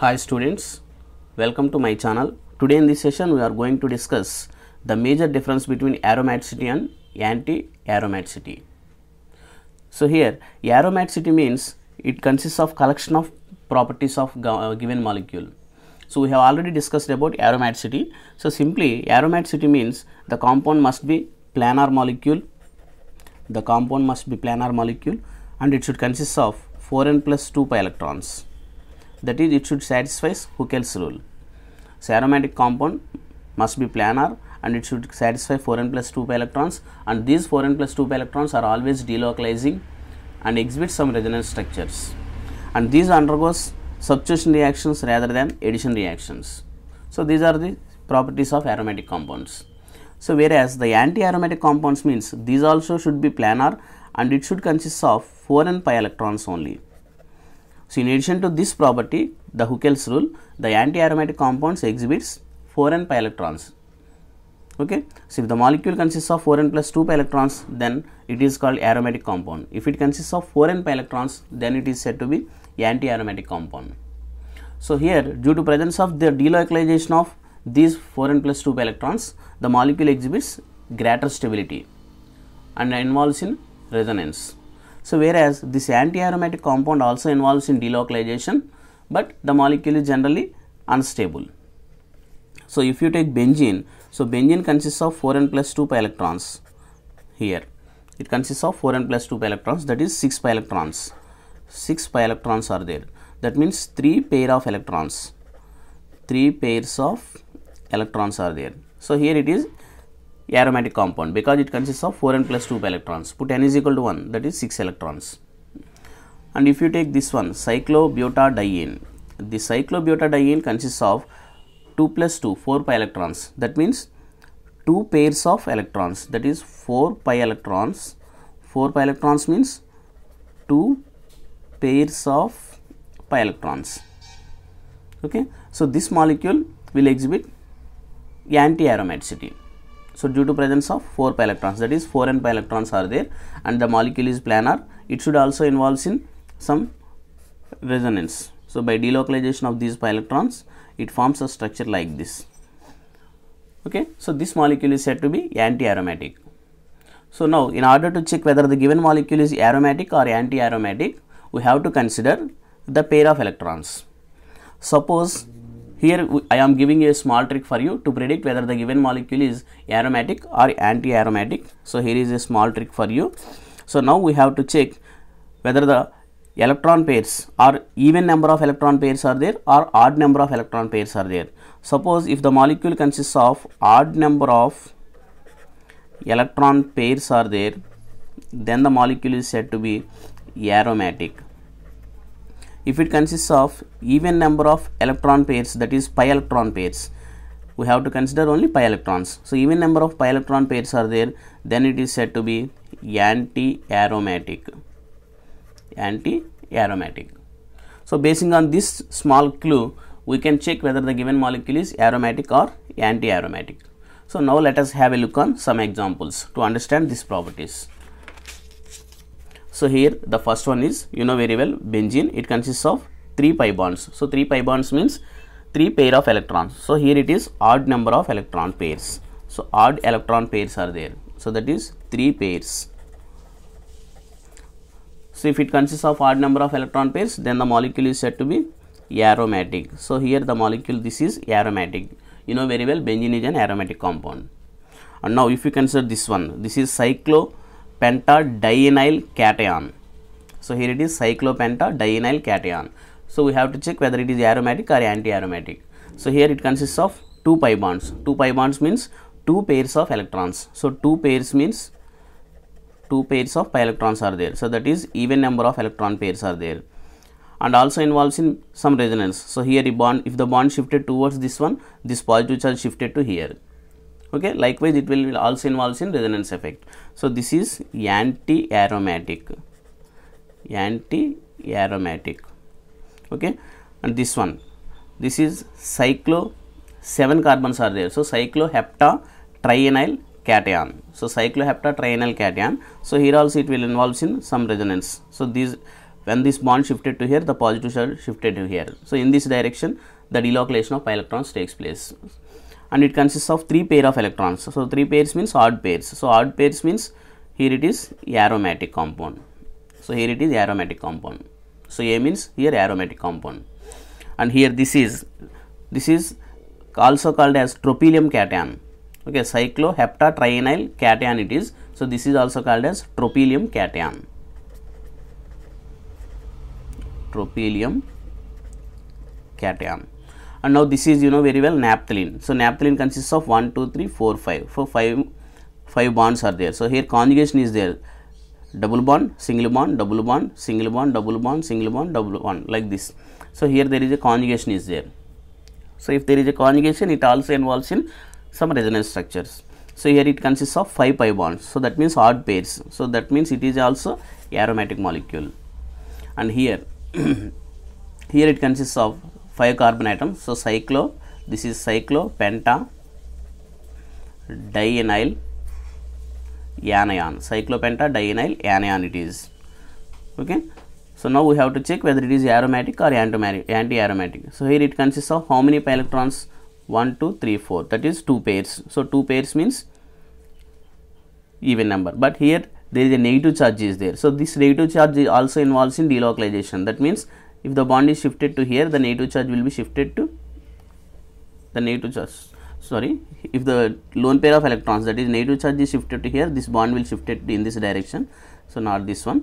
Hi students, welcome to my channel. Today in this session we are going to discuss the major difference between aromaticity and anti-aromaticity. So here aromaticity means it consists of collection of properties of uh, given molecule. So we have already discussed about aromaticity. So simply aromaticity means the compound must be planar molecule, the compound must be planar molecule and it should consist of 4n plus 2 pi electrons that is it should satisfy Huckel's rule. So, aromatic compound must be planar and it should satisfy 4n plus 2 pi electrons and these 4n plus 2 pi electrons are always delocalizing and exhibit some resonance structures and these undergoes substitution reactions rather than addition reactions. So, these are the properties of aromatic compounds. So, whereas the anti-aromatic compounds means these also should be planar and it should consist of 4n pi electrons only. So, in addition to this property, the Huckel's rule, the anti-aromatic compounds exhibits 4n pi electrons. Okay. So, if the molecule consists of 4n plus 2 pi electrons, then it is called aromatic compound. If it consists of 4n pi electrons, then it is said to be anti-aromatic compound. So, here due to presence of the delocalization of these 4n plus 2 pi electrons, the molecule exhibits greater stability and involves in resonance. So, whereas this anti-aromatic compound also involves in delocalization, but the molecule is generally unstable. So, if you take benzene, so benzene consists of 4n plus 2 pi electrons here. It consists of 4n plus 2 pi electrons that is 6 pi electrons. 6 pi electrons are there. That means 3 pair of electrons. 3 pairs of electrons are there. So, here it is aromatic compound because it consists of 4n plus 2 electrons. Put n is equal to 1 that is 6 electrons. And if you take this one cyclobutadiene, the cyclobutadiene consists of 2 plus 2 4 pi electrons that means 2 pairs of electrons that is 4 pi electrons 4 pi electrons means 2 pairs of pi electrons okay so this molecule will exhibit anti aromaticity so due to presence of 4 pi electrons that is 4 n pi electrons are there and the molecule is planar it should also involves in some resonance. So by delocalization of these pi electrons it forms a structure like this. Okay. So this molecule is said to be anti-aromatic. So now in order to check whether the given molecule is aromatic or anti-aromatic we have to consider the pair of electrons. Suppose here I am giving a small trick for you to predict whether the given molecule is aromatic or anti-aromatic. So here is a small trick for you. So now we have to check whether the electron pairs or even number of electron pairs are there or odd number of electron pairs are there. Suppose if the molecule consists of odd number of electron pairs are there then the molecule is said to be aromatic if it consists of even number of electron pairs that is pi electron pairs we have to consider only pi electrons so even number of pi electron pairs are there then it is said to be anti aromatic anti aromatic so basing on this small clue we can check whether the given molecule is aromatic or anti aromatic so now let us have a look on some examples to understand these properties so, here the first one is you know very well benzene it consists of 3 pi bonds. So, 3 pi bonds means 3 pair of electrons. So, here it is odd number of electron pairs. So, odd electron pairs are there. So, that is 3 pairs. So, if it consists of odd number of electron pairs then the molecule is said to be aromatic. So, here the molecule this is aromatic. You know very well benzene is an aromatic compound. And now, if you consider this one this is cyclo Pentadienyl cation. So here it is cyclopentadienyl cation. So we have to check whether it is aromatic or anti-aromatic. So here it consists of two pi bonds. Two pi bonds means two pairs of electrons. So two pairs means two pairs of pi electrons are there. So that is even number of electron pairs are there and also involves in some resonance. So here the bond if the bond shifted towards this one, this positive charge shifted to here okay likewise it will, also involves in resonance effect so this is anti aromatic anti aromatic okay and this one this is cyclo 7 carbons are there so cyclohepta trienyl cation. So, trienyl cation. So, here also it will involves in some resonance. So, these when this bond shifted to here, the positive shifted to here. So, in this direction, the delocalization of pi electrons takes place and it consists of three pair of electrons. So, three pairs means odd pairs. So, odd pairs means here it is aromatic compound. So, here it is aromatic compound. So, A means here aromatic compound and here this is this is also called as tropelium cation. Okay, cycloheptatrienyl cation it is. So, this is also called as tropelium cation. Tropelium cation and now this is you know very well naphthalene. So, naphthalene consists of 1, 2, 3, 4, 5. So, 5, 5 bonds are there. So, here conjugation is there double bond, single bond, double bond, single bond, double bond, single bond, double bond like this. So, here there is a conjugation is there. So, if there is a conjugation it also involves in some resonance structures. So, here it consists of 5 pi bonds. So, that means odd pairs. So, that means it is also aromatic molecule and here here it consists of 5 carbon atoms. So, cyclo this is cyclo penta dianyl anion cyclopenta dianyl anion it is okay so now we have to check whether it is aromatic or anti-aromatic. So here it consists of how many pi electrons? 1, 2, 3, 4. That is 2 pairs. So 2 pairs means even number. But here there is a negative charge is there. So this negative charge also involves in delocalization. That means if the bond is shifted to here the negative charge will be shifted to the negative charge sorry if the lone pair of electrons that is negative charge is shifted to here this bond will shifted in this direction so not this one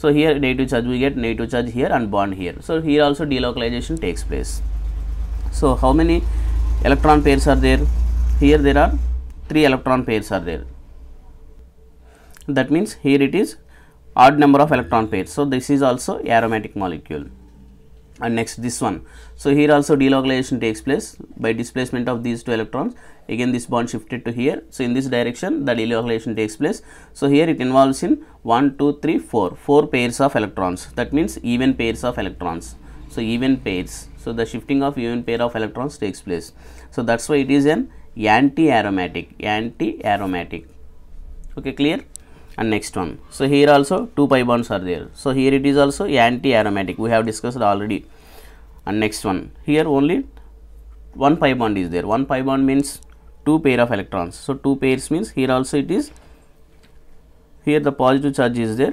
so here negative charge we get negative charge here and bond here so here also delocalization takes place so how many electron pairs are there here there are three electron pairs are there that means here it is odd number of electron pairs so this is also aromatic molecule and next this one. So, here also delocalization takes place by displacement of these two electrons again this bond shifted to here. So, in this direction the delocalization takes place. So, here it involves in 1, 2, 3, 4, 4 pairs of electrons that means even pairs of electrons. So, even pairs. So, the shifting of even pair of electrons takes place. So, that is why it is an anti-aromatic, anti-aromatic. Okay, clear? and next one. So, here also 2 pi bonds are there. So, here it is also anti-aromatic we have discussed already and next one. Here only one pi bond is there. One pi bond means two pair of electrons. So, two pairs means here also it is here the positive charge is there.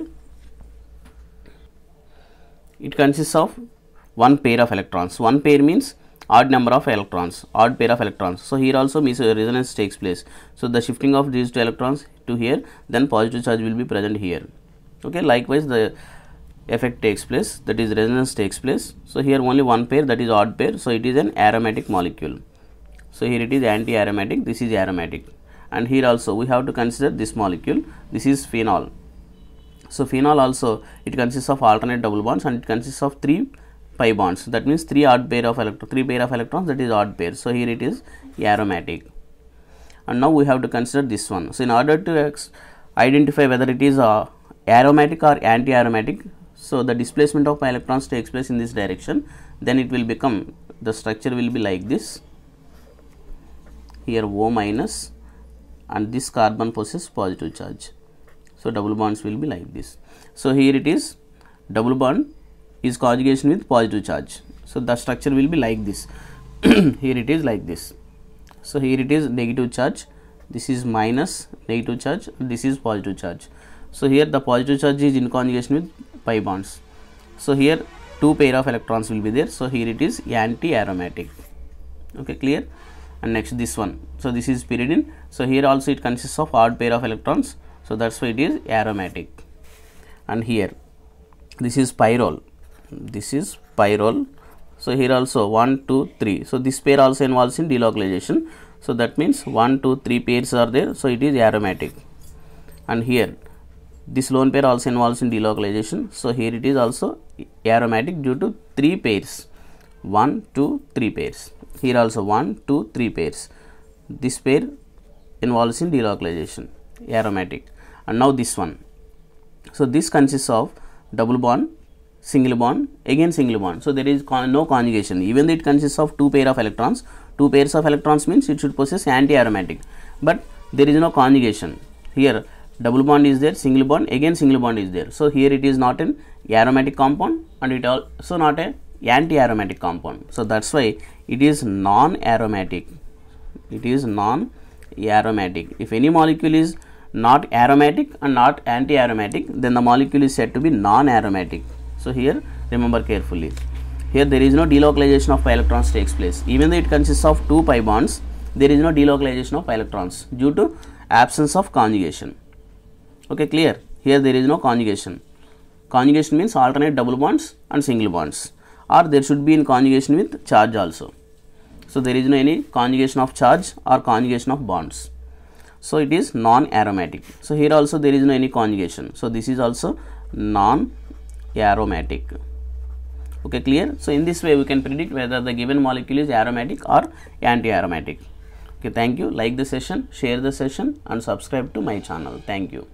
It consists of one pair of electrons. One pair means odd number of electrons odd pair of electrons so here also uh, resonance takes place so the shifting of these two electrons to here then positive charge will be present here okay likewise the effect takes place that is resonance takes place so here only one pair that is odd pair so it is an aromatic molecule so here it is anti aromatic this is aromatic and here also we have to consider this molecule this is phenol so phenol also it consists of alternate double bonds and it consists of three pi bonds that means three odd pair of electron three pair of electrons that is odd pair so here it is aromatic and now we have to consider this one so in order to identify whether it is uh, aromatic or anti-aromatic so the displacement of pi electrons takes place in this direction then it will become the structure will be like this here o minus and this carbon possesses positive charge so double bonds will be like this so here it is double bond is conjugation with positive charge. So, the structure will be like this here it is like this. So, here it is negative charge this is minus negative charge this is positive charge. So, here the positive charge is in conjugation with pi bonds. So, here two pair of electrons will be there. So, here it is anti-aromatic okay clear and next this one. So, this is pyridine. So, here also it consists of odd pair of electrons. So, that is why it is aromatic and here this is pyrrole this is pyrrole. So, here also 1, 2, 3. So, this pair also involves in delocalization. So, that means 1, 2, 3 pairs are there. So, it is aromatic. And here this lone pair also involves in delocalization. So, here it is also aromatic due to 3 pairs 1, 2, 3 pairs. Here also 1, 2, 3 pairs. This pair involves in delocalization aromatic and now this one. So, this consists of double bond single bond again single bond. So, there is con no conjugation even though it consists of two pair of electrons, two pairs of electrons means it should possess anti-aromatic, but there is no conjugation here double bond is there single bond again single bond is there. So, here it is not an aromatic compound and it also not a anti-aromatic compound. So, that is why it is non-aromatic it is non-aromatic if any molecule is not aromatic and not anti-aromatic then the molecule is said to be non-aromatic so here remember carefully here there is no delocalization of pi electrons takes place even though it consists of two pi bonds there is no delocalization of pi electrons due to absence of conjugation okay clear here there is no conjugation conjugation means alternate double bonds and single bonds or there should be in conjugation with charge also so there is no any conjugation of charge or conjugation of bonds so it is non aromatic so here also there is no any conjugation so this is also non aromatic okay clear so in this way we can predict whether the given molecule is aromatic or anti-aromatic okay thank you like the session share the session and subscribe to my channel thank you